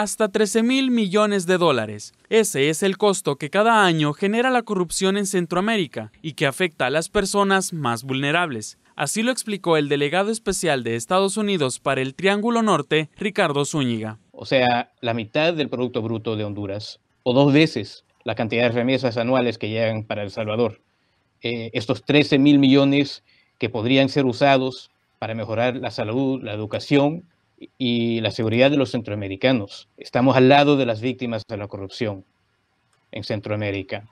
hasta 13 mil millones de dólares. Ese es el costo que cada año genera la corrupción en Centroamérica y que afecta a las personas más vulnerables. Así lo explicó el delegado especial de Estados Unidos para el Triángulo Norte, Ricardo Zúñiga. O sea, la mitad del Producto Bruto de Honduras, o dos veces la cantidad de remesas anuales que llegan para El Salvador. Eh, estos 13 mil millones que podrían ser usados para mejorar la salud, la educación, y la seguridad de los centroamericanos. Estamos al lado de las víctimas de la corrupción en Centroamérica.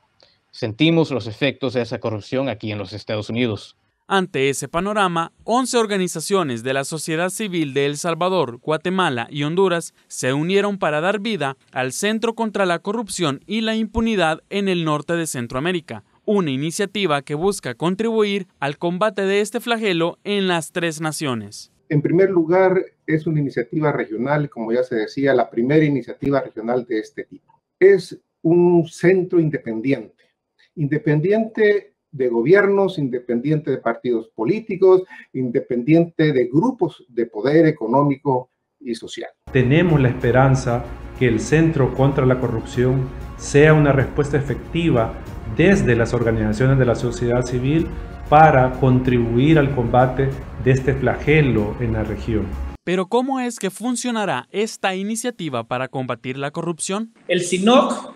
Sentimos los efectos de esa corrupción aquí en los Estados Unidos. Ante ese panorama, 11 organizaciones de la sociedad civil de El Salvador, Guatemala y Honduras se unieron para dar vida al Centro contra la Corrupción y la Impunidad en el norte de Centroamérica, una iniciativa que busca contribuir al combate de este flagelo en las tres naciones. En primer lugar, es una iniciativa regional, como ya se decía, la primera iniciativa regional de este tipo. Es un centro independiente, independiente de gobiernos, independiente de partidos políticos, independiente de grupos de poder económico y social. Tenemos la esperanza que el Centro contra la Corrupción sea una respuesta efectiva desde las organizaciones de la sociedad civil para contribuir al combate de este flagelo en la región. Pero ¿cómo es que funcionará esta iniciativa para combatir la corrupción? El SINOC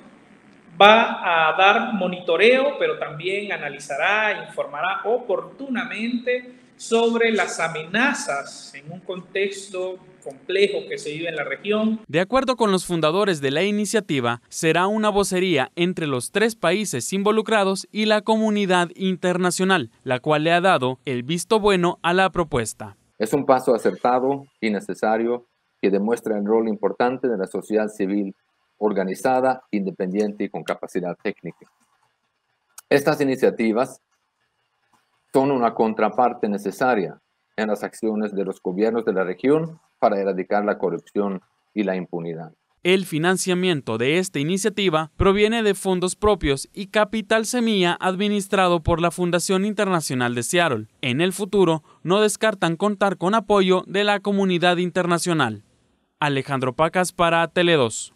va a dar monitoreo, pero también analizará, informará oportunamente sobre las amenazas en un contexto complejo que se vive en la región. De acuerdo con los fundadores de la iniciativa, será una vocería entre los tres países involucrados y la comunidad internacional, la cual le ha dado el visto bueno a la propuesta. Es un paso acertado y necesario que demuestra el rol importante de la sociedad civil organizada, independiente y con capacidad técnica. Estas iniciativas son una contraparte necesaria en las acciones de los gobiernos de la región para erradicar la corrupción y la impunidad. El financiamiento de esta iniciativa proviene de fondos propios y capital semilla administrado por la Fundación Internacional de Seattle. En el futuro, no descartan contar con apoyo de la comunidad internacional. Alejandro Pacas para Tele2.